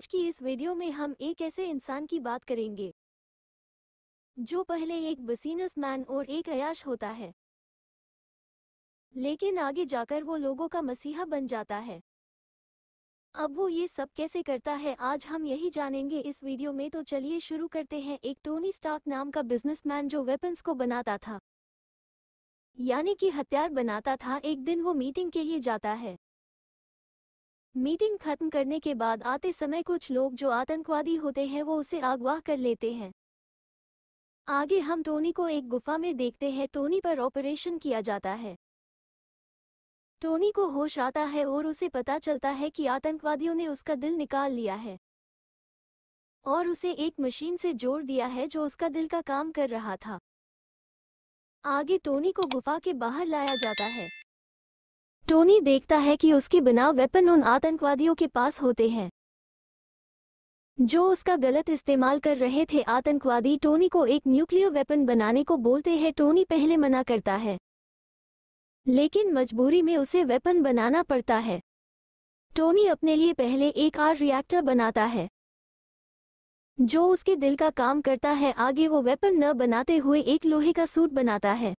आज की इस वीडियो में हम एक ऐसे इंसान की बात करेंगे जो पहले एक बिजनेस मैन और एक अयाश होता है लेकिन आगे जाकर वो लोगों का मसीहा बन जाता है अब वो ये सब कैसे करता है आज हम यही जानेंगे इस वीडियो में तो चलिए शुरू करते हैं एक टोनी स्टार्क नाम का बिजनेसमैन जो वेपन्स को बनाता था यानी कि हथियार बनाता था एक दिन वो मीटिंग के लिए जाता है मीटिंग खत्म करने के बाद आते समय कुछ लोग जो आतंकवादी होते हैं वो उसे अगवा कर लेते हैं आगे हम टोनी को एक गुफा में देखते हैं टोनी पर ऑपरेशन किया जाता है टोनी को होश आता है और उसे पता चलता है कि आतंकवादियों ने उसका दिल निकाल लिया है और उसे एक मशीन से जोड़ दिया है जो उसका दिल का काम कर रहा था आगे टोनी को गुफा के बाहर लाया जाता है टोनी देखता है कि उसके बिना वेपन उन आतंकवादियों के पास होते हैं जो उसका गलत इस्तेमाल कर रहे थे आतंकवादी टोनी को एक न्यूक्लियर वेपन बनाने को बोलते हैं टोनी पहले मना करता है लेकिन मजबूरी में उसे वेपन बनाना पड़ता है टोनी अपने लिए पहले एक आर रिएक्टर बनाता है जो उसके दिल का काम करता है आगे वो वेपन न बनाते हुए एक लोहे का सूट बनाता है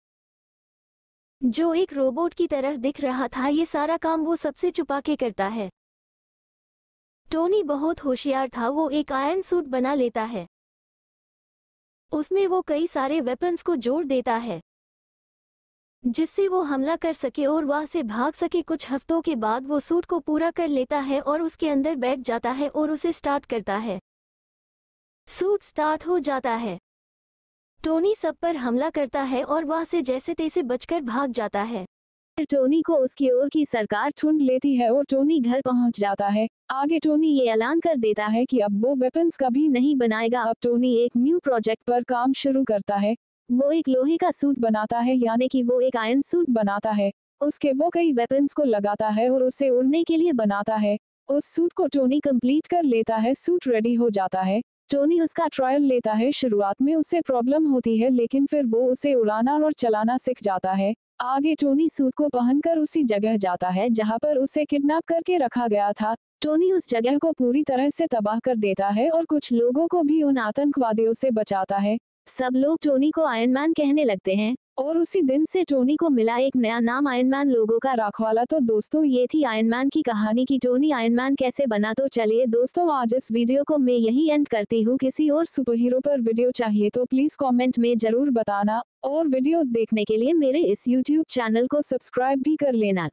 जो एक रोबोट की तरह दिख रहा था ये सारा काम वो सबसे छुपा के करता है टोनी बहुत होशियार था वो एक आयरन सूट बना लेता है उसमें वो कई सारे वेपन्स को जोड़ देता है जिससे वो हमला कर सके और वहां से भाग सके कुछ हफ्तों के बाद वो सूट को पूरा कर लेता है और उसके अंदर बैठ जाता है और उसे स्टार्ट करता है सूट स्टार्ट हो जाता है टोनी सब पर हमला करता है और वह से जैसे तैसे बचकर भाग जाता है टोनी को उसकी ओर की सरकार ढूंढ लेती है और टोनी घर पहुंच जाता है आगे टोनी ये ऐलान कर देता है कि अब वो वेपन्स कभी नहीं बनाएगा अब टोनी एक न्यू प्रोजेक्ट पर काम शुरू करता है वो एक लोहे का सूट बनाता है यानी कि वो एक आयन सूट बनाता है उसके वो कई वेपन्स को लगाता है और उसे उड़ने के लिए बनाता है उस सूट को टोनी कंप्लीट कर लेता है सूट रेडी हो जाता है टोनी उसका ट्रायल लेता है शुरुआत में उसे प्रॉब्लम होती है लेकिन फिर वो उसे उड़ाना और चलाना सीख जाता है आगे टोनी सूट को पहनकर उसी जगह जाता है जहां पर उसे किडनैप करके रखा गया था टोनी उस जगह को पूरी तरह से तबाह कर देता है और कुछ लोगों को भी उन आतंकवादियों से बचाता है सब लोग टोनी को आयन मैन कहने लगते हैं और उसी दिन से टोनी को मिला एक नया नाम मैन लोगों का रखवाला तो दोस्तों ये थी आयन मैन की कहानी की टोनी मैन कैसे बना तो चलिए दोस्तों आज इस वीडियो को मैं यही एंड करती हूँ किसी और सुपर हीरो पर वीडियो चाहिए तो प्लीज कमेंट में जरूर बताना और वीडियोस देखने के लिए मेरे इस यूट्यूब चैनल को सब्सक्राइब भी कर लेना